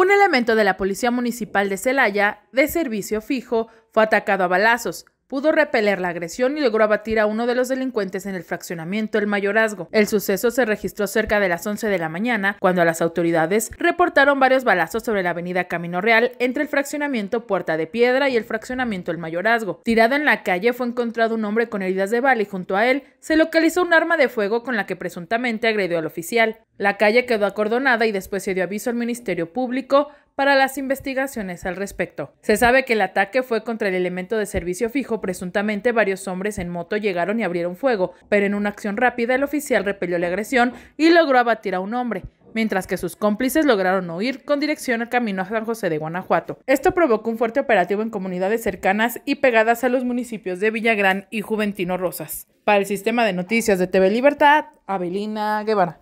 Un elemento de la Policía Municipal de Celaya, de servicio fijo, fue atacado a balazos, pudo repeler la agresión y logró abatir a uno de los delincuentes en el fraccionamiento El Mayorazgo. El suceso se registró cerca de las 11 de la mañana, cuando las autoridades reportaron varios balazos sobre la avenida Camino Real entre el fraccionamiento Puerta de Piedra y el fraccionamiento El Mayorazgo. Tirado en la calle fue encontrado un hombre con heridas de bala y junto a él se localizó un arma de fuego con la que presuntamente agredió al oficial. La calle quedó acordonada y después se dio aviso al Ministerio Público para las investigaciones al respecto. Se sabe que el ataque fue contra el elemento de servicio fijo, presuntamente varios hombres en moto llegaron y abrieron fuego, pero en una acción rápida el oficial repelió la agresión y logró abatir a un hombre mientras que sus cómplices lograron huir con dirección al camino a San José de Guanajuato. Esto provocó un fuerte operativo en comunidades cercanas y pegadas a los municipios de Villagrán y Juventino Rosas. Para el sistema de noticias de TV Libertad, Abelina Guevara.